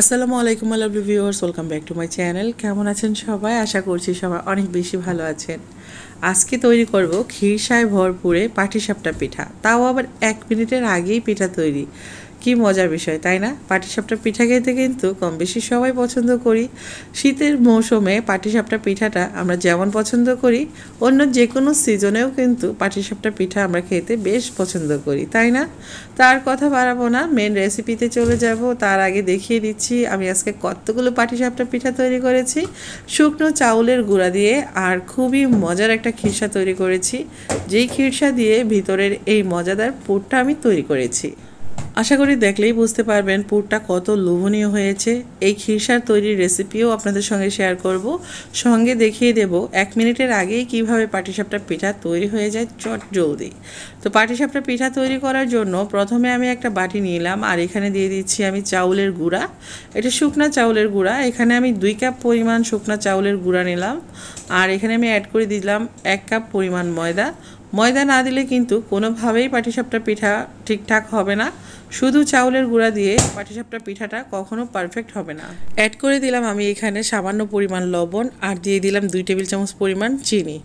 আসসালামু আলাইকুম lovely viewers welcome back to my channel কেমন আছেন সবাই আশা করছি সবাই অনেক বেশি ভালো আছেন আজকে তৈরি করব ক্ষীরসায় ভরপুরে পাটিসাপটা পিঠা তাও আবার এক মিনিটের আগেই পিঠা তৈরি কি মজার বিষয় তাই না পাটিসাপটা পিঠা খেতে কিন্তু কম বেশি সবাই পছন্দ করি শীতের মৌসুমে পাটিসাপটা পিঠাটা আমরা যেমন পছন্দ করি অন্য যে কোনো সিজনেও কিন্তু পাটিসাপটা পিঠা আমরা খেতে বেশ পছন্দ করি তাই না তার কথা বাড়াবো না মেন রেসিপিতে চলে যাব তার আগে দেখিয়ে দিচ্ছি আমি আজকে কতগুলো পাটিসাপটা পিঠা তৈরি করেছি শুকনো চাউলের গুঁড়া দিয়ে আর খুবই মজার একটা খিরসা তৈরি করেছি যেই খিরসা দিয়ে ভিতরের এই মজাদার পুরটা আমি তৈরি করেছি আশা করি দেখলেই বুঝতে পারবেন পুরটা কত লোভনীয় হয়েছে এই খিরসার তৈরির রেসিপিও আপনাদের সঙ্গে শেয়ার করব সঙ্গে দেখিয়ে দেব এক মিনিটের আগেই কিভাবে পাটিসাপটা পিঠা তৈরি হয়ে যায় চট জলদি তো পাটিসাপটা পিঠা তৈরি করার জন্য প্রথমে আমি একটা বাটি নিলাম আর এখানে দিয়ে দিচ্ছি আমি চাউলের গুঁড়া এটা শুকনা চাউলের গুঁড়া এখানে আমি দুই কাপ পরিমাণ শুকনা চাউলের গুঁড়া নিলাম আর এখানে আমি অ্যাড করে দিলাম এক কাপ পরিমাণ ময়দা ময়দা না দিলে কিন্তু কোনোভাবেই পাটিসাপটা পিঠা ঠিকঠাক হবে না শুধু চাউলের গুঁড়া দিয়ে পাটিসাপটা পিঠাটা কখনো পারফেক্ট হবে না অ্যাড করে দিলাম আমি এখানে সামান্য পরিমাণ লবণ আর দিয়ে দিলাম দুই টেবিল চামচ পরিমাণ চিনি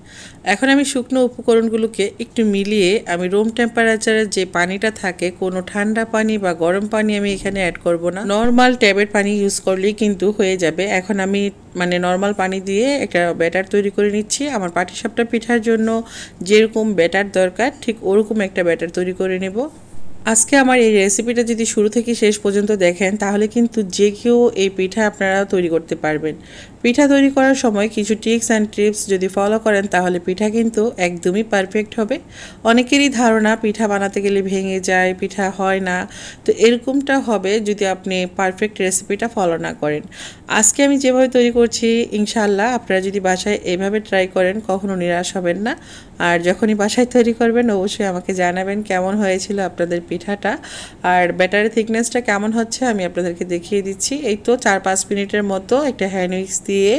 এখন আমি শুকনো উপকরণগুলোকে একটু মিলিয়ে আমি রুম টেম্পারেচারের যে পানিটা থাকে কোনো ঠান্ডা পানি বা গরম পানি আমি এখানে অ্যাড করব না নর্মাল ট্যাবের পানি ইউজ করলেই কিন্তু হয়ে যাবে এখন আমি মানে নর্মাল পানি দিয়ে একটা ব্যাটার তৈরি করে নিচ্ছি আমার পাটিসাপটা পিঠার জন্য যেরকম ব্যাটার দরকার ঠিক ওরকম একটা ব্যাটার তৈরি করে নেব আজকে আমার এই রেসিপিটা যদি শুরু থেকে শেষ পর্যন্ত দেখেন তাহলে কিন্তু যে কেউ এই পিঠা আপনারা তৈরি করতে পারবেন পিঠা তৈরি করার সময় কিছু টিপস অ্যান্ড টিপস যদি ফলো করেন তাহলে পিঠা কিন্তু একদমই পারফেক্ট হবে অনেকেরই ধারণা পিঠা বানাতে গেলে ভেঙে যায় পিঠা হয় না তো এরকমটা হবে যদি আপনি পারফেক্ট রেসিপিটা ফলো না করেন আজকে আমি যেভাবে তৈরি করছি ইনশাল্লাহ আপনারা যদি বাসায় এভাবে ট্রাই করেন কখনো নিরাশ হবেন না আর যখনই বাসায় তৈরি করবেন অবশ্যই আমাকে জানাবেন কেমন হয়েছিল আপনাদের পিঠা পিঠাটা আর ব্যাটারের থিকনেসটা কেমন হচ্ছে আমি আপনাদেরকে দেখিয়ে দিচ্ছি এই তো চার পাঁচ মিনিটের মতো একটা হ্যান্ড উইক্স দিয়ে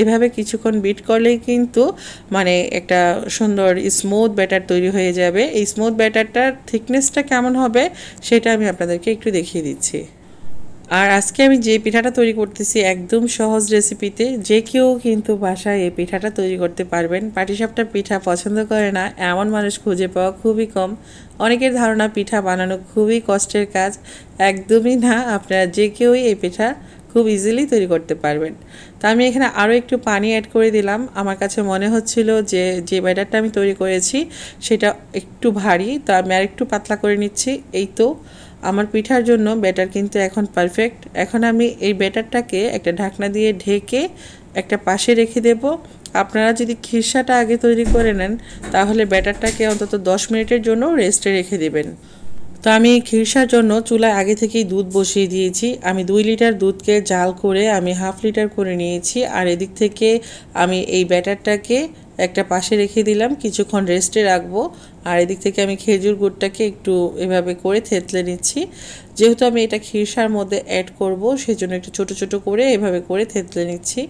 এভাবে কিছুক্ষণ বিট করলেই কিন্তু মানে একটা সুন্দর স্মুথ ব্যাটার তৈরি হয়ে যাবে এই স্মুথ ব্যাটারটার থিকনেসটা কেমন হবে সেটা আমি আপনাদেরকে একটু দেখিয়ে দিচ্ছি আর আজকে আমি যে পিঠাটা তৈরি করতেছি একদম সহজ রেসিপিতে যে কেউ কিন্তু বাসায় এই পিঠাটা তৈরি করতে পারবেন পাটিসাপটা পিঠা পছন্দ করে না এমন মানুষ খুঁজে পাওয়া খুবই কম অনেকের ধারণা পিঠা বানানো খুবই কষ্টের কাজ একদমই না আপনারা যে কেউই এই পিঠা খুব ইজিলি তৈরি করতে পারবেন তা আমি এখানে আরও একটু পানি অ্যাড করে দিলাম আমার কাছে মনে হচ্ছিল যে যে ব্যাটারটা আমি তৈরি করেছি সেটা একটু ভারী তো আমি আর একটু পাতলা করে নিচ্ছি এই তো আমার পিঠার জন্য ব্যাটার কিন্তু এখন পারফেক্ট এখন আমি এই ব্যাটারটাকে একটা ঢাকনা দিয়ে ঢেকে একটা পাশে রেখে দেব আপনারা যদি খিরসাটা আগে তৈরি করে নেন তাহলে ব্যাটারটাকে অন্তত 10 মিনিটের জন্য রেস্টে রেখে দেবেন তো আমি খিরসার জন্য চুলায় আগে থেকেই দুধ বসিয়ে দিয়েছি আমি দুই লিটার দুধকে জাল করে আমি হাফ লিটার করে নিয়েছি আর এদিক থেকে আমি এই ব্যাটারটাকে একটা পাশে রেখে দিলাম কিছুক্ষণ রেস্টে রাখবো আর এদিক থেকে আমি খেজুর গুড়টাকে একটু এভাবে করে থেতলে নিচ্ছি যেহেতু আমি এটা খিরসার মধ্যে অ্যাড করব সেজন্য একটু ছোট ছোট করে এভাবে করে থেতলে নিচ্ছি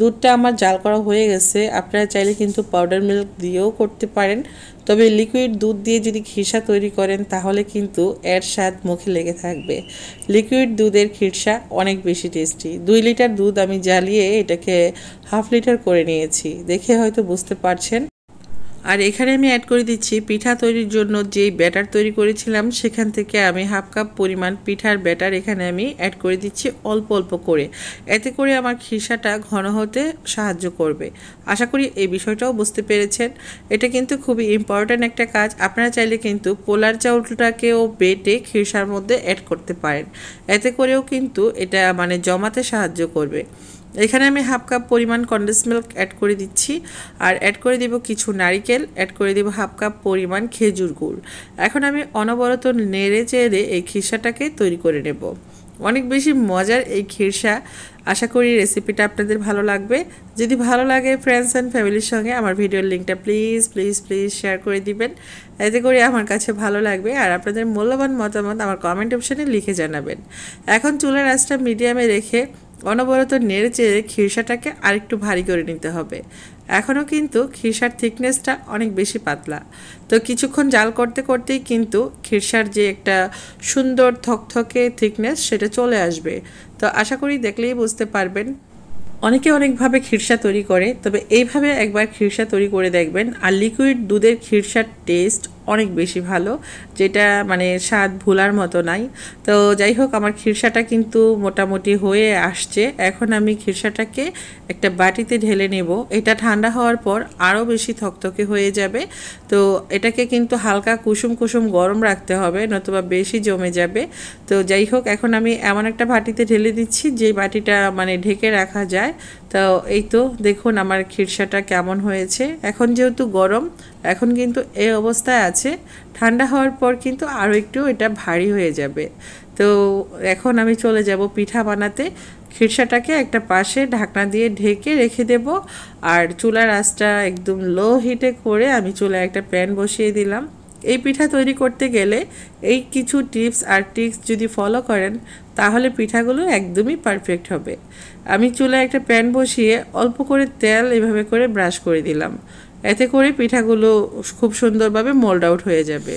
দুধটা আমার জাল করা হয়ে গেছে আপনারা চাইলে কিন্তু পাউডার মিল্ক দিয়েও করতে পারেন তবে লিকুইড দুধ দিয়ে যদি খিরসা তৈরি করেন তাহলে কিন্তু এর স্বাদ মুখে লেগে থাকবে লিকুইড দুধের খিরসা অনেক বেশি টেস্টি দুই লিটার দুধ আমি জ্বালিয়ে এটাকে হাফ লিটার করে নিয়েছি দেখে হয়তো বুঝতে পারছেন আর এখানে আমি অ্যাড করে দিচ্ছি পিঠা তৈরির জন্য যেই ব্যাটার তৈরি করেছিলাম সেখান থেকে আমি হাফ কাপ পরিমাণ পিঠার ব্যাটার এখানে আমি অ্যাড করে দিচ্ছি অল্প অল্প করে এতে করে আমার খিসাটা ঘন হতে সাহায্য করবে আশা করি এই বিষয়টাও বুঝতে পেরেছেন এটা কিন্তু খুবই ইম্পর্ট্যান্ট একটা কাজ আপনারা চাইলে কিন্তু পোলার চাউলটাকেও বেটে খিরসার মধ্যে অ্যাড করতে পারেন এতে করেও কিন্তু এটা মানে জমাতে সাহায্য করবে এখানে আমি হাফ কাপ পরিমাণ কন্ডেন্স মিল্ক অ্যাড করে দিচ্ছি আর অ্যাড করে দিব কিছু নারিকেল অ্যাড করে দিব হাফ কাপ পরিমাণ খেজুর গুড় এখন আমি অনবরত নেড়ে চেড়ে এই খিরসাটাকে তৈরি করে নেব অনেক বেশি মজার এই খিরসা আশা করি রেসিপিটা আপনাদের ভালো লাগবে যদি ভালো লাগে ফ্রেন্ডস অ্যান্ড ফ্যামিলির সঙ্গে আমার ভিডিওর লিঙ্কটা প্লিজ প্লিজ প্লিজ শেয়ার করে দিবেন এতে করে আমার কাছে ভালো লাগবে আর আপনাদের মূল্যবান মতামত আমার কমেন্ট অপশানে লিখে জানাবেন এখন চুলের আঁচটা মিডিয়ামে রেখে অনবরত নেড়ে চেড়ে খিরসাটাকে আরেকটু ভারী করে নিতে হবে এখনও কিন্তু খিরসার থিকনেসটা অনেক বেশি পাতলা তো কিছুক্ষণ জাল করতে করতেই কিন্তু খিরসার যে একটা সুন্দর থকথকে থিকনেস সেটা চলে আসবে তো আশা করি দেখলেই বুঝতে পারবেন অনেকে অনেকভাবে খিরসা তৈরি করে তবে এইভাবে একবার খিরসা তৈরি করে দেখবেন আর লিকুইড দুধের খিরসার টেস্ট অনেক বেশি ভালো যেটা মানে স্বাদ ভোলার মতো নাই তো যাই হোক আমার খিরসাটা কিন্তু মোটামুটি হয়ে আসছে এখন আমি খিরসাটাকে একটা বাটিতে ঢেলে নেব এটা ঠান্ডা হওয়ার পর আরও বেশি থকথকে হয়ে যাবে তো এটাকে কিন্তু হালকা কুসুম কুসুম গরম রাখতে হবে নতুবা বেশি জমে যাবে তো যাই হোক এখন আমি এমন একটা বাটিতে ঢেলে দিচ্ছি যে বাটিটা মানে ঢেকে রাখা যায় তো এই তো দেখুন আমার খিরসাটা কেমন হয়েছে এখন যেহেতু গরম এখন কিন্তু এই অবস্থায় আছে ঠান্ডা হওয়ার পর কিন্তু আরও একটু এটা ভারী হয়ে যাবে তো এখন আমি চলে যাব পিঠা বানাতে খিরসাটাকে একটা পাশে ঢাকনা দিয়ে ঢেকে রেখে দেব আর চুলার আঁচটা একদম লো হিটে করে আমি চুলায় একটা প্যান বসিয়ে দিলাম এই পিঠা তৈরি করতে গেলে এই কিছু টিপস আর ট্রিক্স যদি ফলো করেন তাহলে পিঠাগুলো একদমই পারফেক্ট হবে আমি চুলায় একটা প্যান বসিয়ে অল্প করে তেল এভাবে করে ব্রাশ করে দিলাম এতে করে পিঠাগুলো খুব সুন্দরভাবে মোল্ড আউট হয়ে যাবে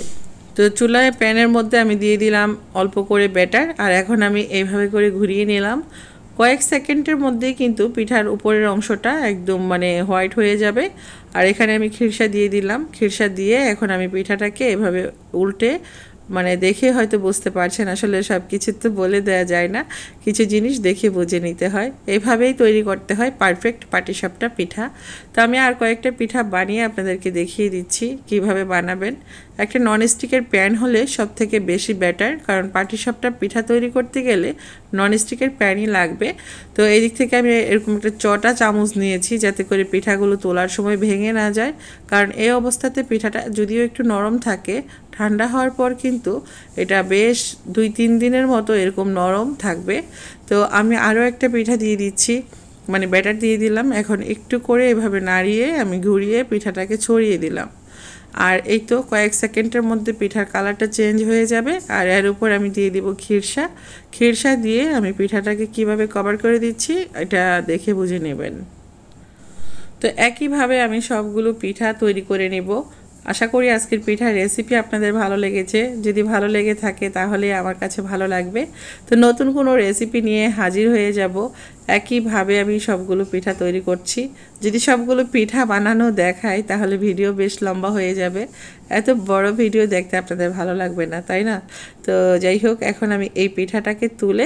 তো চুলায় প্যানের মধ্যে আমি দিয়ে দিলাম অল্প করে ব্যাটার আর এখন আমি এইভাবে করে ঘুরিয়ে নিলাম কয়েক সেকেন্ডের মধ্যে কিন্তু পিঠার উপরের অংশটা একদম মানে হোয়াইট হয়ে যাবে আর এখানে আমি খিরসা দিয়ে দিলাম খিরসা দিয়ে এখন আমি পিঠাটাকে এভাবে উল্টে মানে দেখে হয়তো বুঝতে পারছেন আসলে সব কিছু তো বলে দেওয়া যায় না কিছু জিনিস দেখে বুঝে নিতে হয় এভাবেই তৈরি করতে হয় পারফেক্ট পাটিসাপটা পিঠা তো আমি আর কয়েকটা পিঠা বানিয়ে আপনাদেরকে দেখিয়ে দিচ্ছি কিভাবে বানাবেন একটা ননস্টিকের প্যান হলে সব থেকে বেশি ব্যাটার কারণ পাটিসাপটা পিঠা তৈরি করতে গেলে ননস্টিকের প্যানই লাগবে তো এই দিক থেকে আমি এরকম একটা চটা চামচ নিয়েছি যাতে করে পিঠাগুলো তোলার সময় ভেঙে না যায় কারণ এই অবস্থাতে পিঠাটা যদিও একটু নরম থাকে ঠান্ডা হওয়ার পর কিন্তু এটা বেশ দুই তিন দিনের মতো এরকম নরম থাকবে তো আমি আরও একটা পিঠা দিয়ে দিচ্ছি মানে ব্যাটার দিয়ে দিলাম এখন একটু করে এভাবে নাড়িয়ে আমি ঘুরিয়ে পিঠাটাকে ছড়িয়ে দিলাম আর এই তো কয়েক সেকেন্ডের মধ্যে পিঠার কালারটা চেঞ্জ হয়ে যাবে আর এর উপর আমি দিয়ে দিব খিরসা খিরসা দিয়ে আমি পিঠাটাকে কিভাবে কভার করে দিচ্ছি এটা দেখে বুঝে নেবেন তো একইভাবে আমি সবগুলো পিঠা তৈরি করে নেব আশা করি আজকের পিঠার রেসিপি আপনাদের ভালো লেগেছে যদি ভালো লেগে থাকে তাহলে আমার কাছে ভালো লাগবে তো নতুন কোনো রেসিপি নিয়ে হাজির হয়ে যাব একইভাবে আমি সবগুলো পিঠা তৈরি করছি যদি সবগুলো পিঠা বানানো দেখাই তাহলে ভিডিও বেশ লম্বা হয়ে যাবে এত বড় ভিডিও দেখতে আপনাদের ভালো লাগবে না তাই না তো যাই হোক এখন আমি এই পিঠাটাকে তুলে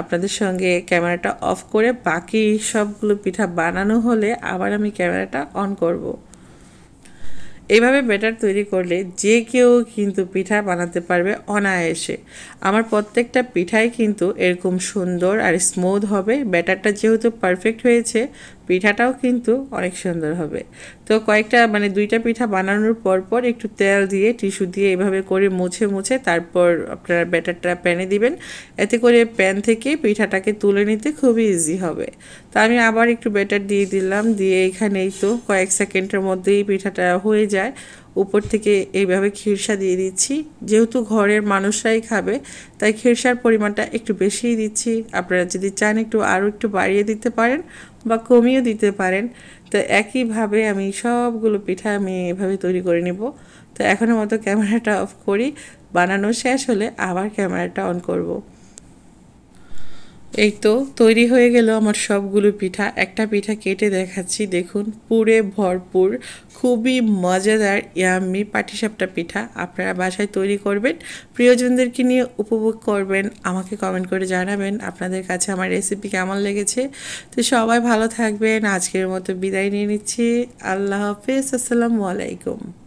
আপনাদের সঙ্গে ক্যামেরাটা অফ করে বাকি সবগুলো পিঠা বানানো হলে আবার আমি ক্যামেরাটা অন করবো এইভাবে ব্যাটার তৈরি করলে যে কেউ কিন্তু পিঠা বানাতে পারবে অনায়াসে আমার প্রত্যেকটা পিঠাই কিন্তু এরকম সুন্দর আর স্মুথ হবে ব্যাটারটা যেহেতু পারফেক্ট হয়েছে পিঠাটাও কিন্তু অনেক সুন্দর হবে তো কয়েকটা মানে দুইটা পিঠা বানানোর পর পর একটু তেল দিয়ে টিস্যু দিয়ে এভাবে করে মুছে মুছে তারপর আপনারা ব্যাটারটা প্যানে দিবেন এতে করে প্যান থেকে পিঠাটাকে তুলে নিতে খুবই ইজি হবে তো আমি আবার একটু ব্যাটার দিয়ে দিলাম দিয়ে এখানেই তো কয়েক সেকেন্ডের মধ্যেই পিঠাটা হয়ে যায় উপর থেকে এইভাবে খিরসা দিয়ে দিচ্ছি যেহেতু ঘরের মানুষরাই খাবে তাই খিরসার পরিমাণটা একটু বেশিই দিচ্ছি আপনারা যদি চান একটু আরও একটু বাড়িয়ে দিতে পারেন বা কমিয়ে দিতে পারেন তো একইভাবে আমি সবগুলো পিঠা আমি এভাবে তৈরি করে নেব তো এখনের মতো ক্যামেরাটা অফ করি বানানো শেষ হলে আবার ক্যামেরাটা অন করবো এই তো তৈরি হয়ে গেল আমার সবগুলো পিঠা একটা পিঠা কেটে দেখাচ্ছি দেখুন পুরে ভরপুর খুবই মজাদার ইয়াম্মি পাটিসাপটা পিঠা আপনারা বাসায় তৈরি করবেন প্রিয়জনদেরকে নিয়ে উপভোগ করবেন আমাকে কমেন্ট করে জানাবেন আপনাদের কাছে আমার রেসিপি কেমন লেগেছে তো সবাই ভালো থাকবেন আজকের মতো বিদায় নিয়ে নিচ্ছি আল্লাহ হাফিজ আসসালামু আলাইকুম